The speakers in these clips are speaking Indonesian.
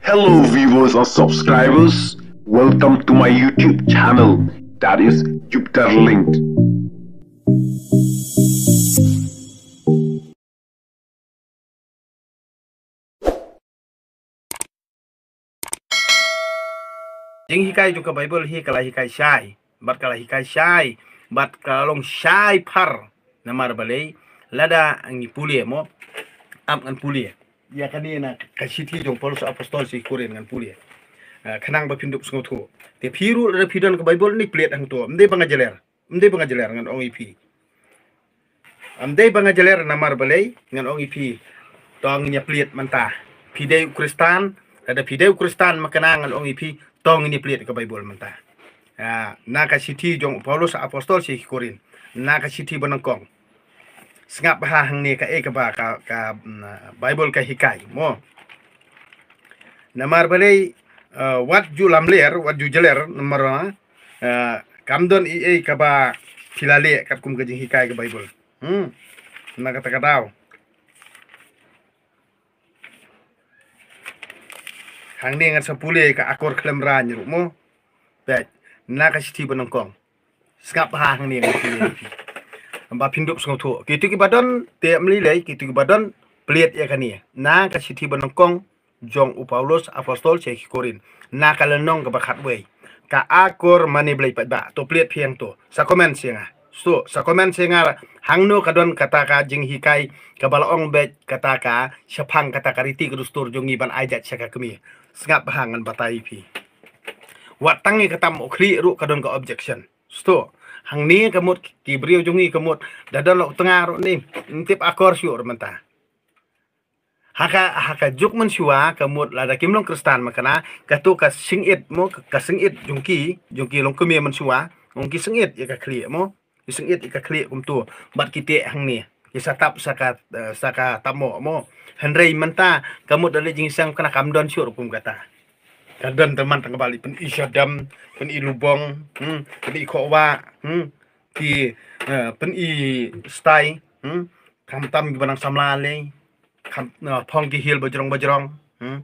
Hello viewers and subscribers, welcome to my YouTube channel that is Jupiter Linked. Jing hikai juga Bible hi kala hikai syai, bat kala hikai syai, bat kala long syai par namar balai lada angi pulie mo am ang pulie yakani na kasiti jong Paulus apostol si Korin ngan pulia ah, kanang Kenang pinduk sungo thu te phiru re phidan ko bible ni plate ang to amde banga jeler amde banga jeler ngan ong ipi amde banga jeler namar balai ngan ong ipi tong nya plate mentah. pidei kristan ada pidei kristan makanang ngan ong ipi tong ni plate ko mentah. manta ah, na kasiti jong Paulus apostol si Korin na kasiti banangkong singapahahang ni ka ikaba eh, ka, ka Bible ka hikai mo. Namar balay uh, wat ju lamler wat ju jeler namar uh, kam don i ba filale ka kum kajing hikai ka Bible. Hmm. Na kata kataw. Hang ni ngat sapule ka akor klem ranyu mo. Bet na ka kong benongkong. Singapahahang ni ngat ba pinduk sungo tu kitu ki badon te amli lai kitu ki badon pliet ya kani iya. na ka sithi banongkong jong upaulos apostol che korin na ka lenong ka bakat wei ka akor mani blai pat ba to pliet piang tu sa komen singa ah. so sa comment singa ah. hangno ka don kata ka jing hikai ka balong bet kata ka shapang kata ka riti jong jongi ban aijat shaka kami sengap bahangan batai wat tangi katam okri ru kadon ka objection so hang ni kemut kibrio jungi kemut dadah lo tengah ro ni akor syur menta haka haka juk men syua lada lada kimlong kristan makana katu ka singit mo ka singit jungki jungki long kemia men syua long ki singit ya ka kli mo ki singit ya ka kli kum tu bat kite hang ni ki satap saka saka tamo mo henrei menta kamu dari jingsang kena kamdon syur kum kata dan teman kembali peni isyadam pen lubong hmm, pen i peni hmm, ki uh, eh, i stai hmm, kam tam ki banang samlale kam uh, eh, phong ki hil bajrong bajrong hmm,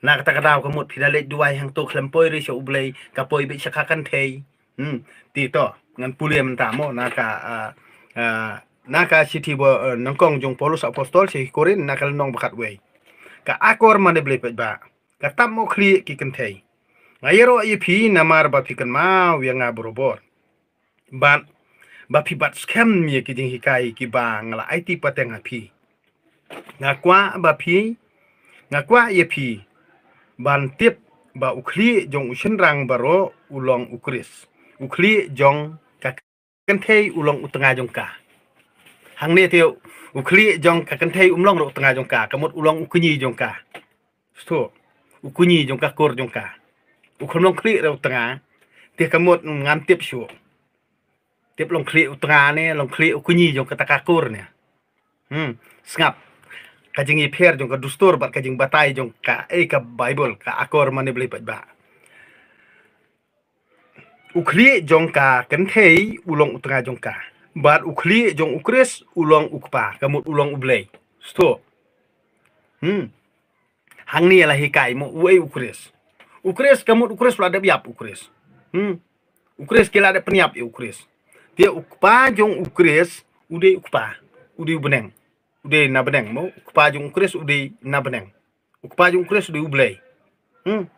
na kata kata ko mut pidale duai hang klempoi ri shu blei kapoi bi sakakan thei hmm, ti to ngan pulia mentamo naka uh, eh, naka siti bo uh, nangkong jong polus apostol si korin nakal nong bakat wei ka akor mane blei pa ka tam mo khli ki kan ngayero i pi namar ba phi kan ma wianga ya borobor ban ba phi bat skem mi ki ding hikai ki bang la ai ti pateng ha phi ngakwa ba phi ngakwa i pi ban tip ba ukli jong ushin rang baro ulong ukris ukli jong ka kan ulong utanga jong ka hang ne te ukhli jong ka kan umlong ro utanga jong ka kamut ulong ukni jong ka sto u kunyi jong ka kor jong ka u khom long ra utanga te ka ngam tiep shu tiep long kri utanga ne long kri u kunyi jong ta ka kor ne hmm sngap ka jing i pher jong ka batai jong e ka bible ka akor mane beli pat ba ukhli jong ka kenthei ulong utanga jong ka bat ukhli jong ukris ulong ukpa kamut ulong ublei sto hmm hang ni ialah hikai mo uai ukres ukres kamu ukres lo ada biap ukres hmm ukres kita ada peniap ya ukres dia ukpa jong ukres udah ukpa udah beneng udah na beneng mo ukpa jong ukres udah na beneng ukpa jong ukres udah ublay hmm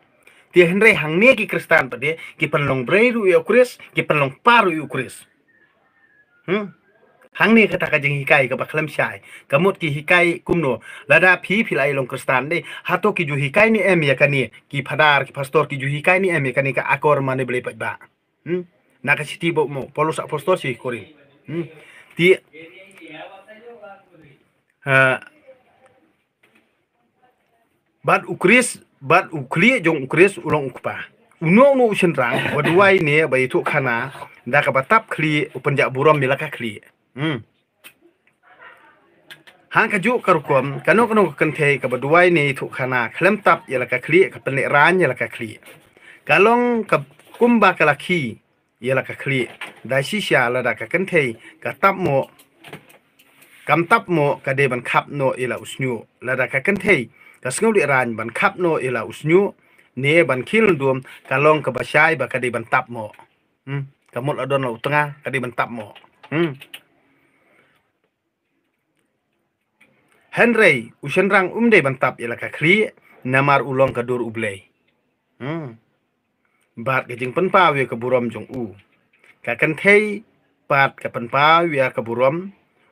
dia henre hang ni ki kristan pa dia ki penlong brei ru i ukres ki penlong paru ukres hmm hàng này cái hikai cái bạc lâm chai hikai kumno Lada là đã phi phi lại kristan ni hát hikai này em ya kani, ki cái padar cái pastor cái hikai ni em ya kani này ya akor mana beli pak ba hmm nak kasih tiba mau polus apostor sih korin Di. Hmm? ti bad ukris bad ukli jong ukris ulong ukpa uno no usenrang wadwai ne ya, bai tu khana da ka batap upenjak upanjak buram milaka kri. Mm. Han ka karukom ka rukom ka no no ka baduai ni tu khana khlem tap ya la ka khli ka pen ran ya la ka khli ka ka kumba ka la khi ya ka khli da shi sha la da ka ka tap mo kam tap mo ka de ban khap no ya usnyu la da ka kan ka ran ban khap no ya usnyu ne ban khil dum ka long ka ba shai ba ka de ban tap mo hmm ka mot adon la utanga ka de ban tap mo hmm ฮันรีอุชันรังอุ้มได้บรรทับยลักครีนามารุลงกระดูรอุบเบลบาดกจึงเป็นป้าวิ่งกรบุรมจงอูกากันเทยบาดกับเป็นป้าวิ่งกรบุรม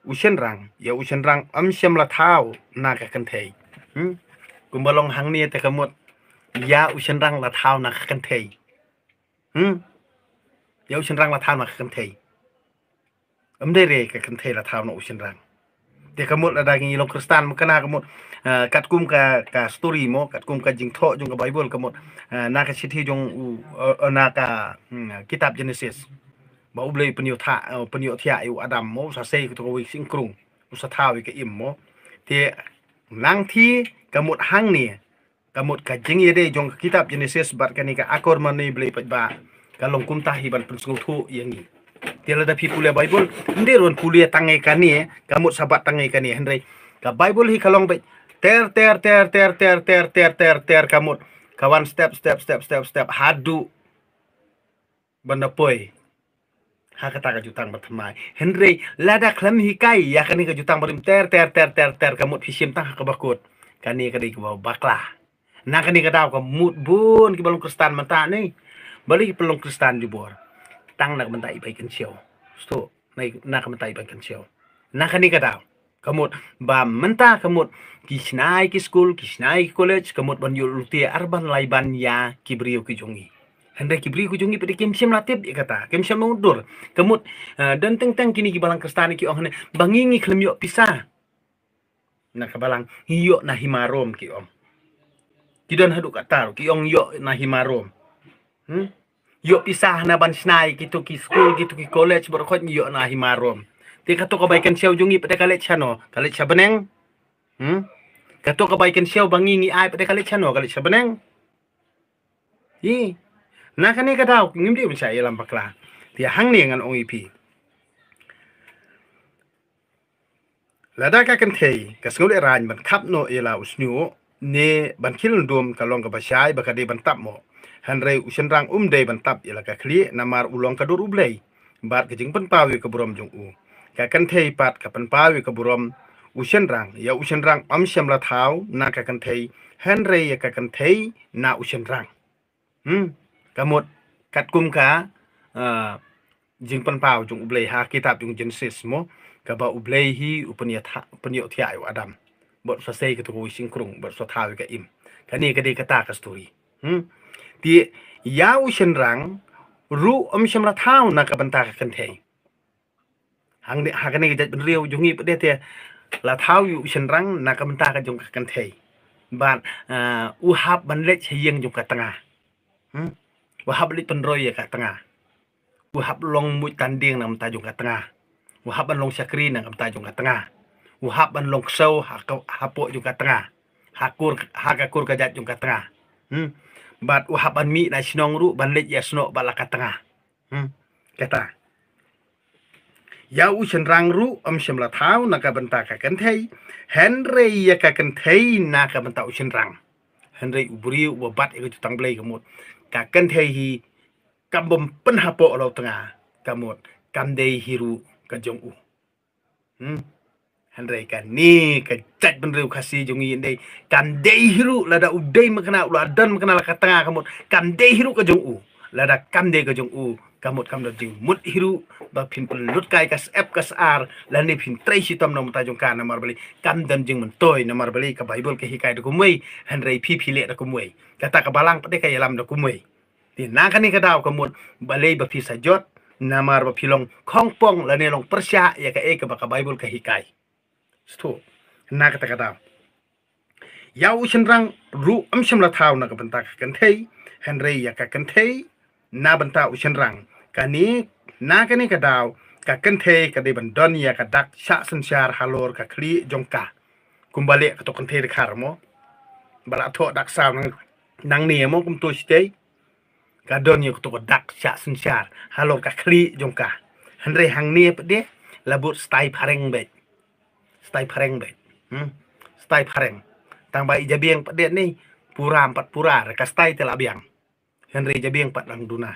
อุชันรังอย่าอุชันรังอัมเชมละเท้านากากันเทยกุมบลองหังเนียแต่กระมดย่าอุชันรังละเท้านากะันเทยอย่าอุชันรังละเท้านากะันเทยอัมได้เรกะกันเทยละเท้านอุชันรัง kamut ada ngi long kristan mekana kamut kat kum ka ka story mo kat kum ka jing tho jong ka bible kamut na ka chithi jong na ka kitab genesis ba ublei penyu tha penyu thia yu adam mo sa sei ko wi sing krung sa tha wi ka im mo te nang thi kamut hang ni kamut ka jing ide jong kitab genesis bat ka ni ka akor man ni blei pat ba ka long kum ta hi ban prung thu yang ni tiada tapi kuliah Bible hindi ron kuliah tangai kani eh kamut sabat tangai kani hendai ka Bible hi kalong baik ter ter ter ter ter ter ter ter ter kamut kawan step step step step step hadu benda poi ha kata kajutang bertemai hendai lada klem hikai ya kani kejutan berim ter ter ter ter ter kamut fisim tang kebakut kani kadi kebau baklah nak kani kadau kamut bun kibalung kristan mata ni balik pelung kristan jubor Tang 当那个门带一杯根小，说那那个门带一杯根小，那个你个到。Kamut ba mentah kamut kisnai ki school kisnai ki college kamut ban yul tia arban laiban ya kibrio ki jongi hendak kibrio ki jongi pada kem siam latib ya kata kem siam mundur kamut eh, dan teng teng kini ki balang kestani ki ong bangingi klem yok pisah nak kabalang hiyo na himarom ki om kidan haduk kata, ki om yok na himarom hmm? yo pisah na ban snai gitu ki school gitu ki college berkhot yo na himarom ti kato kebaikan siau jungi pada kale chano kale chabeneng hmm kato kebaikan siau bangi ngi ai pada kale chano kale chabeneng i na kane kata ngim di mencai um lam pakla ti hang ni ngan ongi pi lada kan thei ka eran ban khap no ela usnyu ne ban khil dum kalong ka bashai ba ka de ban tap mo hanrai ushenrang umdei bantap ilaka khli namar ulong kadur ublei bat kejing penpawi keburom jong u kakan thei pat kapan pawi keburom ushenrang ya ushenrang am syamla thau na kakan thei hanrai ya kakan thei na ushenrang hmm kamot katkum ka jing penpaw jong ublei ha kitab jong genesis mo kaba ublei hi upanyatha upanyothiai adam bot fasei ketu singkrung bot sothawi ka im kani kadi kata kasturi hmm die jouwsen shenrang ru om sem la thau na ka kan thei hang de hakan ge jat riu jungi pde te la thau yu shenrang rang na ka bentak ka jung kan thei ban eh, u hap ban le cheyeng jung ka tanga hmm u hap le pen roy ka tanga u hap long mu tan ding nam ta jung ka tanga u ban long sakri na kam ta jung ka tanga u ban long ksau ha hapo jung ka tanga hakur hakakur ka jat jung ka tanga hmm bat uhap mi na sinong ru ban lej ya sno balaka tengah, hmm kata ya u chen rang ru am shem la thau na ka banta ka kan thei hen ya ka kan thei na ka banta u chen rang hen re u bri bat e tang blei ka ka kan hi kam bom pen hapo lo tanga ka mot hiru ka jong u hmm handrai kan ni ka chat ben jungi indai kan dei hiru lada udai mengenal ulah dan mengenal la tengah kamut kan dei hiru ka jungu lada kan dei ka jungu kamu kamut kam jing mut hiru ba phin pul kai kas f kas r la ni phin si tom na mata bali dan jing mun toy na mar bali ka bible ke hikai da kumui handrai phi le kumui kata ka balang pade ka yalam da kumui di nak ni ka daw kamut balei ba sajot namar ba long kong pong ne long persya ya ka e ka ba bible hikai ស្ថុណាកតកតាយ៉ាវឈិនរងរូអឹមឈមលថាវណកបន្តកន្ធៃហេនរីយ៉ាកកន្ធៃណាបន្តឧឈិនរងកានីណាកនីកដាវកកន្ធៃកដេបណ្ដនយ៉ាកដាក់ឆាក់សិនជារហាឡូរកក្លីចុងកាគុំបាលកតកន្ធៃរខារមកបលាធដាក់សាវនឹងនឹងនីមកគុំទួស្ទេកាដនយកតកដាក់ឆាក់សិនជារហាឡូរកក្លីចុងកាហេនរីហាងនីបដេលាប៊ូតស្តៃផារិងបេ stay pareng bet hmm? stay pareng tang bai ija biang pat ni pura empat pura reka stay tel abiang henry ija biang pat lang duna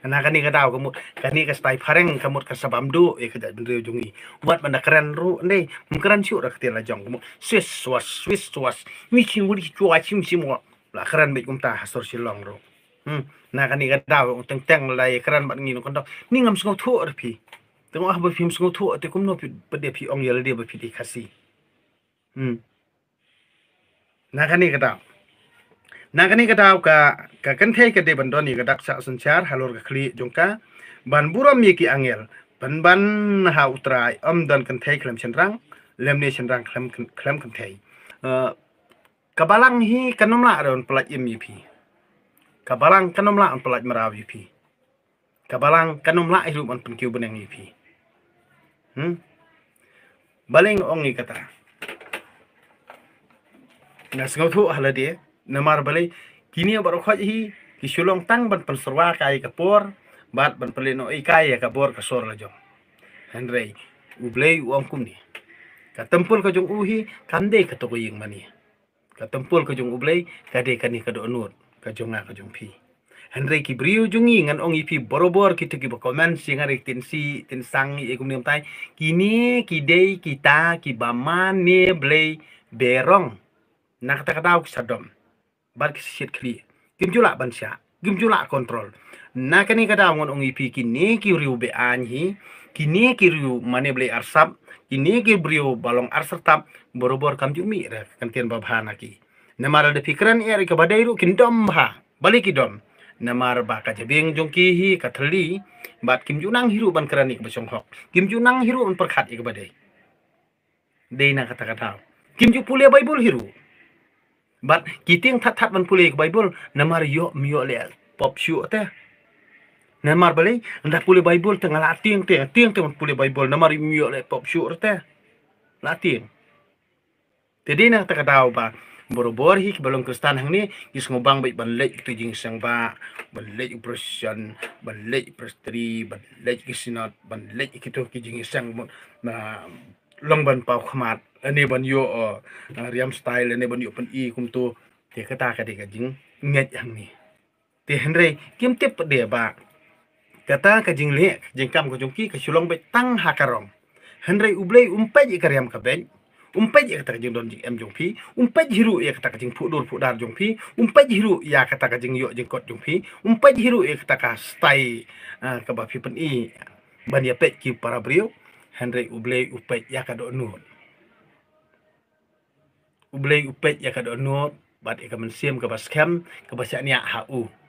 karena kan ni kata kamu kan ni ke stay pareng kamu ke sabam du ya kata benri ujungi buat benda keren ru ni mungkin siuk rakti la jong kamu swiss swas swiss swas michi wuri chua chim chim wa la keren bet kumta hasur silong ru Hmm, nah kan ni kata kamu teng teng lai ya, keren bat ngino kondok ni ngam sungguh tuh orpi Tengok ah berfilm sungguh tu te kum no pi ong yala dia berfilm kasih. Hmm. Nakani kata. Nakani kata ka ka kan thei ka de bandon ni kadak sa sanchar halor ka khli jongka ban buram mi ki angel ban ban ha utrai am dan kan thei khlem chenrang lemne chenrang klem khlem kan thei. Kabalang eh, hi kanomla ron pelat im pi. Kabalang kanomla on pelat merawi pi. Kabalang kanomla ilu e on yang benang pi. Hmm? Baling ong ni kata. Nas ngau tu ahla dia. Namar balai. Kini yang berukhaj hi. Kisulong tang ban penserwa kai kapur. Bat ban pelino ikai ya kapur kasur la jom. Henry. ublay uang kum ni. Katempul kajung uhi. Kande katoku yang mani. Katempul kajung ublay, Kade kani kado nur. Kajung nga kajung pih. Henry ki briu jungi ngan ong ipi borobor ki bakomen bokomen si ngan rek tensi sang i ekum niam tai kini kidei kita ki baman ne blei berong nak kata kata aku sadom bar ki sit kli kim jula ban sia kim jula kontrol na kani kata ngon ong ipi kini ki riu be anhi kini ki riu mane blei arsap kini ki briu balong arsertap borobor kam jumi rek kantian babhana ki namara de pikiran er ka badai ru kindom ha baliki dom namar ba ka jebeng jong hi ka thali bat kim junang hiru ban kerani ka besong hok kim junang hiru ban perkhat ik badai dei na kata kata kim ju pule bible hiru bat kiting that that ban pule bible namar yo myo le pop shu te namar bale nda pule bible tengal ating te ating te pule bible namar myo le pop shu te lating jadi na kata kata ba borobor hik balong kristan hang ni gis ngobang baik balek tu jing sang ba balek prosian balek prestri balek kisinat balek kitu ki jing sang na long ban pau khamat ane ban yo riam style ane ban yo pen i kum tu te kata ka de ka jing nget hang ni te henre kim te de ba kata ka jing le jing kam ko jong ki ka shulong bai tang hakarong henre ublei umpai ikariam ka ben umpej kata jeng don jeng em jong pi umpej hiru kata jeng pu dor pu dar jong pi umpej hiru kata jeng yo jeng kot jong pi umpej hiru kata ka stai eh, ka ba pen i ban ya pet ki para brio henry ublei upej yakado nun ublei ya yakado nun bat ikamen siem ka kem ka basya ni ha u